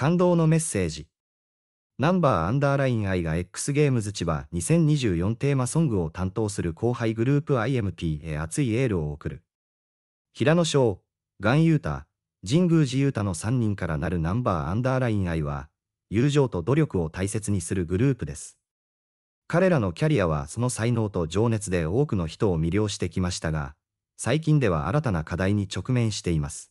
感動のメッセージ。ナンバーアンダーライン I が X ゲームズ千葉2024テーマソングを担当する後輩グループ IMP へ熱いエールを送る。平野翔、ガンユータ、神宮寺ユータの3人からなるナンバーアンダーライン I は、友情と努力を大切にするグループです。彼らのキャリアはその才能と情熱で多くの人を魅了してきましたが、最近では新たな課題に直面しています。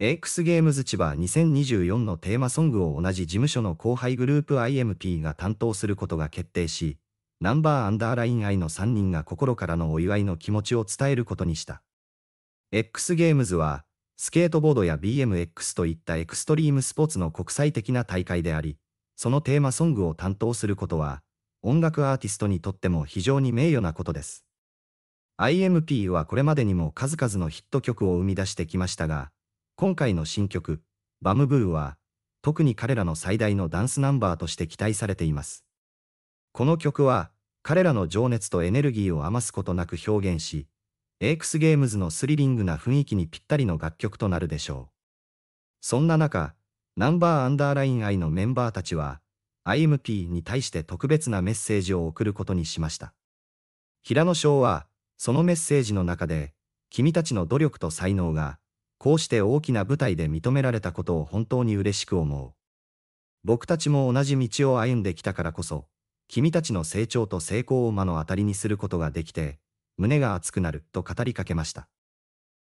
x ゲームズ千葉2024のテーマソングを同じ事務所の後輩グループ IMP が担当することが決定し、ナンバーアンダーライン愛の3人が心からのお祝いの気持ちを伝えることにした。X ゲームズは、スケートボードや BMX といったエクストリームスポーツの国際的な大会であり、そのテーマソングを担当することは、音楽アーティストにとっても非常に名誉なことです。IMP はこれまでにも数々のヒット曲を生み出してきましたが、今回の新曲、バムブーは、特に彼らの最大のダンスナンバーとして期待されています。この曲は、彼らの情熱とエネルギーを余すことなく表現し、ク x ゲームズのスリリングな雰囲気にぴったりの楽曲となるでしょう。そんな中、ナンバーアンダーライン I のメンバーたちは、IMP に対して特別なメッセージを送ることにしました。平野翔は、そのメッセージの中で、君たちの努力と才能が、こうして大きな舞台で認められたことを本当に嬉しく思う。僕たちも同じ道を歩んできたからこそ、君たちの成長と成功を目の当たりにすることができて、胸が熱くなると語りかけました。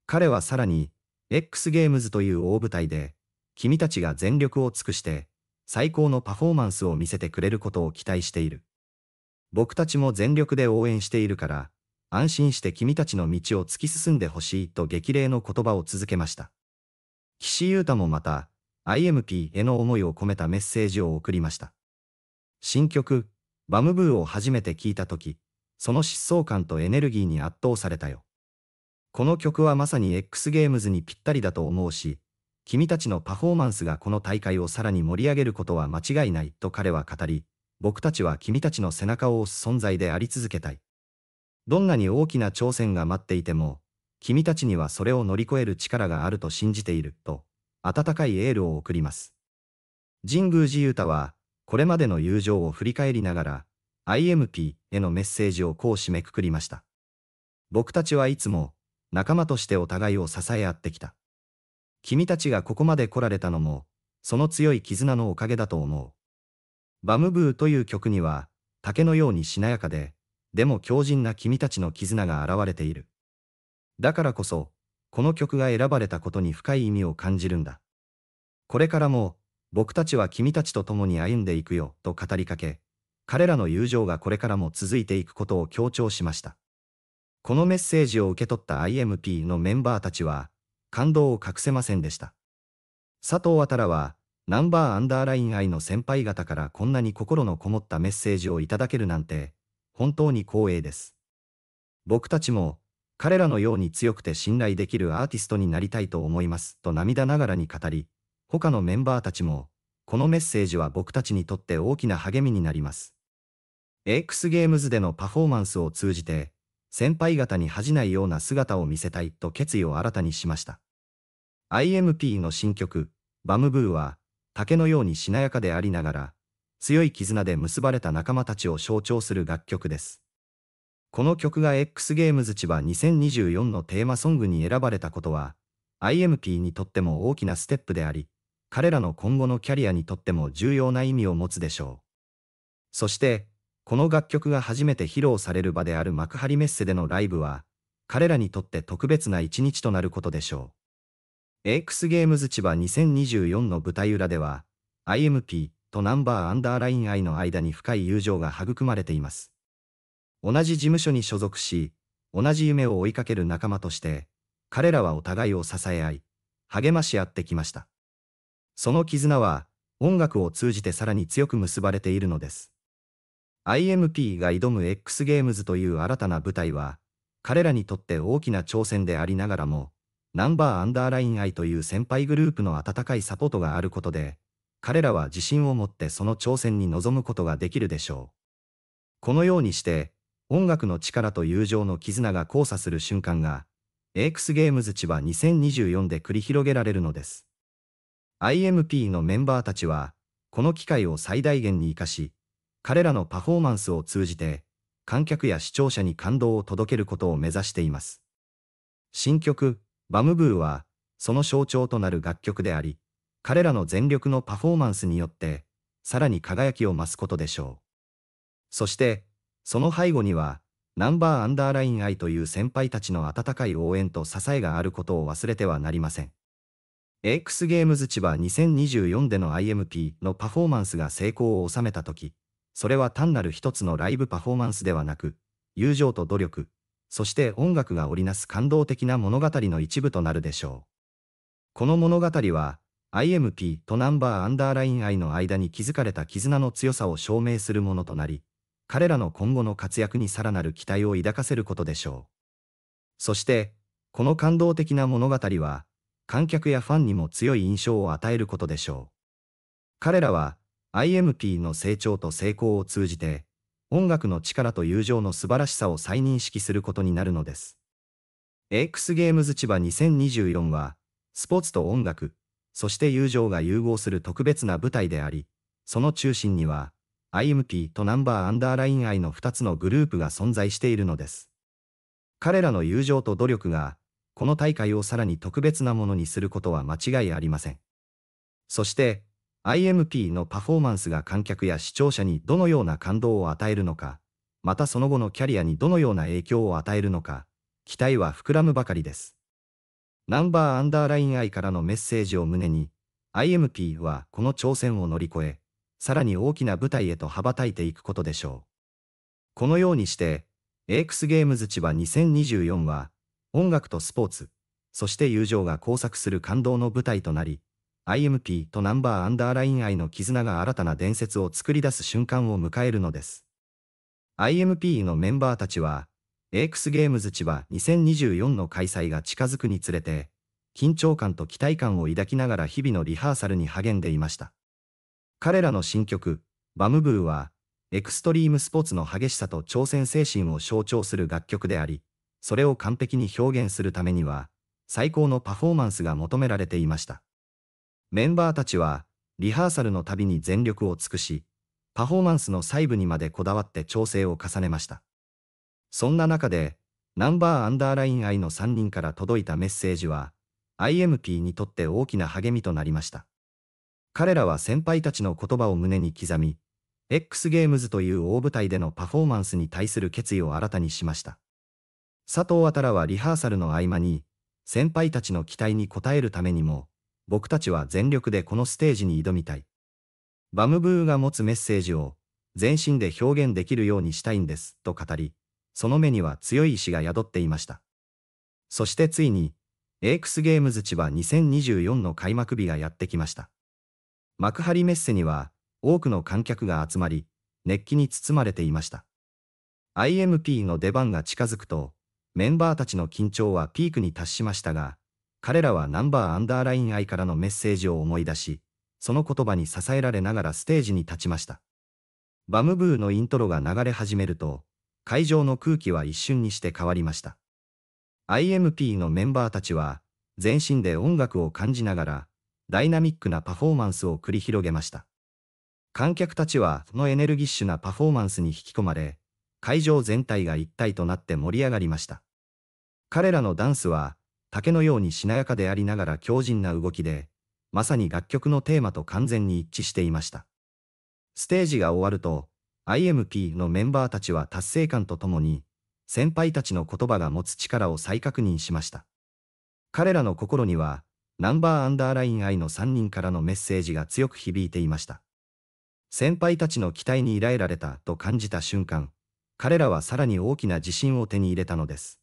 彼はさらに、X ゲームズという大舞台で、君たちが全力を尽くして、最高のパフォーマンスを見せてくれることを期待している。僕たちも全力で応援しているから、安心して君たちの道を突き進んでほしいと激励の言葉を続けました。岸優太もまた、IMP への思いを込めたメッセージを送りました。新曲、バムブーを初めて聴いたとき、その疾走感とエネルギーに圧倒されたよ。この曲はまさに X ゲームズにぴったりだと思うし、君たちのパフォーマンスがこの大会をさらに盛り上げることは間違いないと彼は語り、僕たちは君たちの背中を押す存在であり続けたい。どんなに大きな挑戦が待っていても、君たちにはそれを乗り越える力があると信じている、と、温かいエールを送ります。神宮寺勇太は、これまでの友情を振り返りながら、IMP へのメッセージをこう締めくくりました。僕たちはいつも、仲間としてお互いを支え合ってきた。君たちがここまで来られたのも、その強い絆のおかげだと思う。バムブーという曲には、竹のようにしなやかで、でも強靭な君たちの絆が現れている。だからこそ、この曲が選ばれたことに深い意味を感じるんだ。これからも、僕たちは君たちと共に歩んでいくよ、と語りかけ、彼らの友情がこれからも続いていくことを強調しました。このメッセージを受け取った IMP のメンバーたちは、感動を隠せませんでした。佐藤渡は、ナンバーアンダーライン愛の先輩方からこんなに心のこもったメッセージをいただけるなんて、本当に光栄です。僕たちも、彼らのように強くて信頼できるアーティストになりたいと思います、と涙ながらに語り、他のメンバーたちも、このメッセージは僕たちにとって大きな励みになります。x ゲームズでのパフォーマンスを通じて、先輩方に恥じないような姿を見せたいと決意を新たにしました。IMP の新曲、バムブーは、竹のようにしなやかでありながら、強い絆で結ばれた仲間たちを象徴する楽曲です。この曲が X ゲームズ千葉2024のテーマソングに選ばれたことは、IMP にとっても大きなステップであり、彼らの今後のキャリアにとっても重要な意味を持つでしょう。そして、この楽曲が初めて披露される場である幕張メッセでのライブは、彼らにとって特別な一日となることでしょう。AX ゲームズ千葉2024の舞台裏では、IMP、とナンバーアンダーライン愛の間に深い友情が育まれています。同じ事務所に所属し、同じ夢を追いかける仲間として、彼らはお互いを支え合い、励まし合ってきました。その絆は、音楽を通じてさらに強く結ばれているのです。IMP が挑む X ゲームズという新たな舞台は、彼らにとって大きな挑戦でありながらも、ナンバーアンダーライン愛という先輩グループの温かいサポートがあることで、彼らは自信を持ってその挑戦に臨むことができるでしょう。このようにして、音楽の力と友情の絆が交差する瞬間が、AX ゲームズ千葉2024で繰り広げられるのです。IMP のメンバーたちは、この機会を最大限に活かし、彼らのパフォーマンスを通じて、観客や視聴者に感動を届けることを目指しています。新曲、バムブーは、その象徴となる楽曲であり、彼らの全力のパフォーマンスによって、さらに輝きを増すことでしょう。そして、その背後には、ナンバーアンダーライン愛という先輩たちの温かい応援と支えがあることを忘れてはなりません。x ゲームズ千葉2024での IMP のパフォーマンスが成功を収めたとき、それは単なる一つのライブパフォーマンスではなく、友情と努力、そして音楽が織りなす感動的な物語の一部となるでしょう。この物語は、IMP とナンバーアンダーライン I の間に築かれた絆の強さを証明するものとなり、彼らの今後の活躍にさらなる期待を抱かせることでしょう。そして、この感動的な物語は、観客やファンにも強い印象を与えることでしょう。彼らは、IMP の成長と成功を通じて、音楽の力と友情の素晴らしさを再認識することになるのです。x ゲームズ千葉2024は、スポーツと音楽、そして友情が融合する特別な舞台であり、その中心には、IMP とナンバーアンダーライン愛の2つのグループが存在しているのです。彼らの友情と努力が、この大会をさらに特別なものにすることは間違いありません。そして、IMP のパフォーマンスが観客や視聴者にどのような感動を与えるのか、またその後のキャリアにどのような影響を与えるのか、期待は膨らむばかりです。ナンバーアンダーライン I からのメッセージを胸に、IMP はこの挑戦を乗り越え、さらに大きな舞台へと羽ばたいていくことでしょう。このようにして、ク x ゲームズ千葉2024は、音楽とスポーツ、そして友情が交錯する感動の舞台となり、IMP とナンバーアンダーライン I の絆が新たな伝説を作り出す瞬間を迎えるのです。IMP のメンバーたちは、x ゲームズ地は2024の開催が近づくにつれて、緊張感と期待感を抱きながら日々のリハーサルに励んでいました。彼らの新曲、バムブーは、エクストリームスポーツの激しさと挑戦精神を象徴する楽曲であり、それを完璧に表現するためには、最高のパフォーマンスが求められていました。メンバーたちは、リハーサルのたびに全力を尽くし、パフォーマンスの細部にまでこだわって調整を重ねました。そんな中で、ナンバーアンダーライン I の3人から届いたメッセージは、IMP にとって大きな励みとなりました。彼らは先輩たちの言葉を胸に刻み、X ゲームズという大舞台でのパフォーマンスに対する決意を新たにしました。佐藤あたらはリハーサルの合間に、先輩たちの期待に応えるためにも、僕たちは全力でこのステージに挑みたい。バムブーが持つメッセージを、全身で表現できるようにしたいんです、と語り、その目には強い意志が宿っていました。そしてついに、エイクスゲームズ千葉2024の開幕日がやってきました。幕張メッセには多くの観客が集まり、熱気に包まれていました。IMP の出番が近づくと、メンバーたちの緊張はピークに達しましたが、彼らはナンバーアンダーライン愛からのメッセージを思い出し、その言葉に支えられながらステージに立ちました。バムブーのイントロが流れ始めると、会場の空気は一瞬にして変わりました。IMP のメンバーたちは、全身で音楽を感じながら、ダイナミックなパフォーマンスを繰り広げました。観客たちはそのエネルギッシュなパフォーマンスに引き込まれ、会場全体が一体となって盛り上がりました。彼らのダンスは、竹のようにしなやかでありながら強靭な動きで、まさに楽曲のテーマと完全に一致していました。ステージが終わると、IMP のメンバーたちは達成感とともに、先輩たちの言葉が持つ力を再確認しました。彼らの心には、ナンバーアンダーライン I の3人からのメッセージが強く響いていました。先輩たちの期待にイライラれたと感じた瞬間、彼らはさらに大きな自信を手に入れたのです。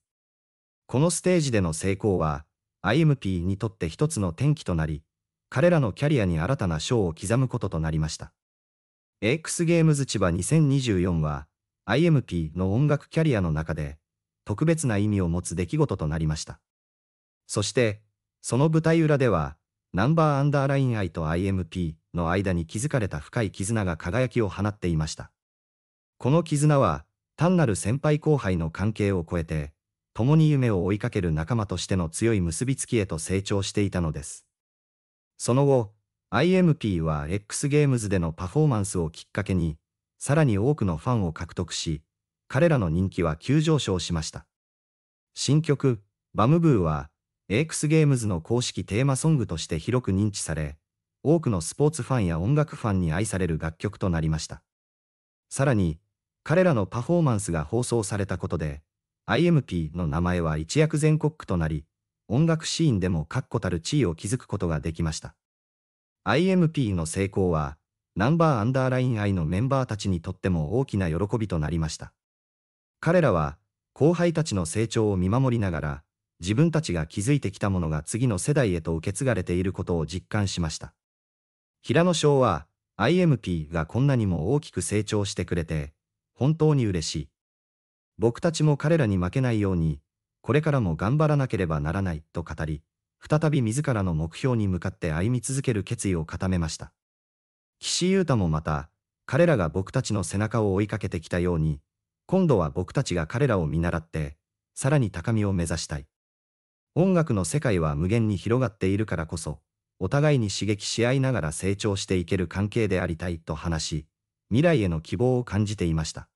このステージでの成功は、IMP にとって一つの転機となり、彼らのキャリアに新たな章を刻むこととなりました。x ゲームズ千葉2024は IMP の音楽キャリアの中で特別な意味を持つ出来事となりました。そして、その舞台裏では、ナンバーアンダーライン愛と IMP の間に築かれた深い絆が輝きを放っていました。この絆は、単なる先輩後輩の関係を超えて、共に夢を追いかける仲間としての強い結びつきへと成長していたのです。その後、IMP は X ゲームズでのパフォーマンスをきっかけに、さらに多くのファンを獲得し、彼らの人気は急上昇しました。新曲、バムブーは、x ゲームズの公式テーマソングとして広く認知され、多くのスポーツファンや音楽ファンに愛される楽曲となりました。さらに、彼らのパフォーマンスが放送されたことで、IMP の名前は一躍全国区となり、音楽シーンでも確固たる地位を築くことができました。IMP の成功は、ナンバーアンダーライン I のメンバーたちにとっても大きな喜びとなりました。彼らは、後輩たちの成長を見守りながら、自分たちが築いてきたものが次の世代へと受け継がれていることを実感しました。平野翔は、IMP がこんなにも大きく成長してくれて、本当に嬉しい。僕たちも彼らに負けないように、これからも頑張らなければならないと語り、再び自らの目標に向かって歩み続ける決意を固めました。岸優太もまた、彼らが僕たちの背中を追いかけてきたように、今度は僕たちが彼らを見習って、さらに高みを目指したい。音楽の世界は無限に広がっているからこそ、お互いに刺激し合いながら成長していける関係でありたいと話し、未来への希望を感じていました。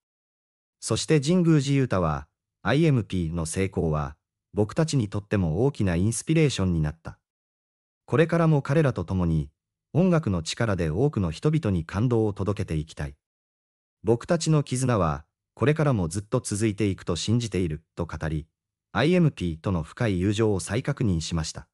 そして神宮寺優太は、IMP の成功は、僕たちにとっても大きなインスピレーションになった。これからも彼らと共に、音楽の力で多くの人々に感動を届けていきたい。僕たちの絆は、これからもずっと続いていくと信じている、と語り、IMP との深い友情を再確認しました。